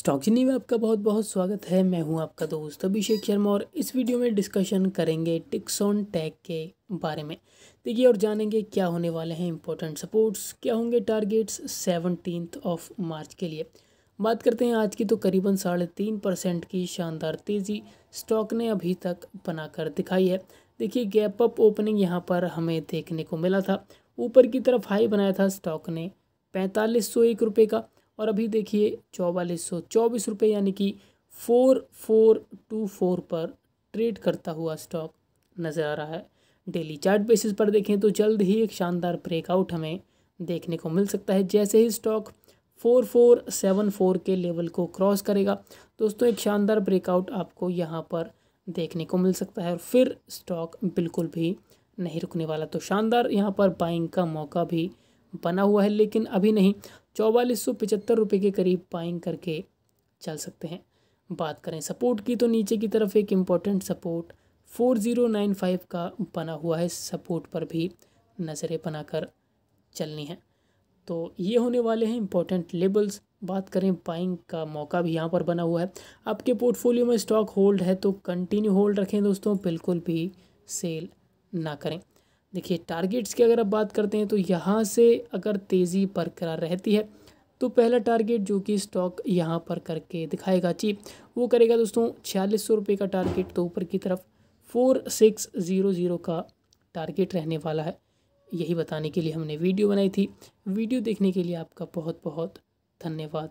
stock स्टॉक्सनी में आपका बहुत बहुत स्वागत है मैं हूं आपका दोस्त अभिषेक शर्मा और इस वीडियो में डिस्कशन करेंगे टिक्सॉन टैग के बारे में देखिए और जानेंगे क्या होने वाले हैं इंपॉर्टेंट सपोर्ट्स क्या होंगे टारगेट्स सेवनटीन ऑफ मार्च के लिए बात करते हैं आज की तो करीबन साढ़े तीन परसेंट की शानदार तेज़ी स्टॉक ने अभी तक बनाकर दिखाई है देखिए गैप अप ओपनिंग यहाँ पर हमें देखने को मिला था ऊपर की तरफ हाई बनाया था स्टॉक ने पैंतालीस सौ एक रुपये का और अभी देखिए चौवालीस सौ चौबीस रुपये यानी कि फोर फोर टू फोर पर ट्रेड करता हुआ स्टॉक नज़र आ रहा है डेली चार्ट बेसिस पर देखें तो जल्द ही एक शानदार ब्रेकआउट हमें देखने को मिल सकता है जैसे ही stock four four seven four के लेवल को क्रॉस करेगा दोस्तों एक शानदार ब्रेकआउट आपको यहाँ पर देखने को मिल सकता है और फिर स्टॉक बिल्कुल भी नहीं रुकने वाला तो शानदार यहाँ पर बाइंग का मौका भी बना हुआ है लेकिन अभी नहीं चौवालीस सौ पचहत्तर रुपये के करीब पाइंग करके चल सकते हैं बात करें सपोर्ट की तो नीचे की तरफ एक important support four zero nine five का बना हुआ है सपोर्ट पर भी नज़रें बना कर चलनी है तो ये होने वाले हैं इंपॉर्टेंट लेबल्स बात करें बाइंग का मौका भी यहाँ पर बना हुआ है आपके पोर्टफोलियो में स्टॉक होल्ड है तो कंटिन्यू होल्ड रखें दोस्तों बिल्कुल भी सेल ना करें देखिए टारगेट्स की अगर आप बात करते हैं तो यहाँ से अगर तेज़ी बरकरार रहती है तो पहला टारगेट जो कि स्टॉक यहाँ पर करके दिखाएगा जी वो करेगा दोस्तों छियालीस सौ रुपये का टारगेट तो ऊपर की तरफ फोर सिक्स ज़ीरो ज़ीरो का टारगेट रहने वाला है यही बताने के लिए हमने वीडियो बनाई थी वीडियो देखने के लिए आपका बहुत बहुत धन्यवाद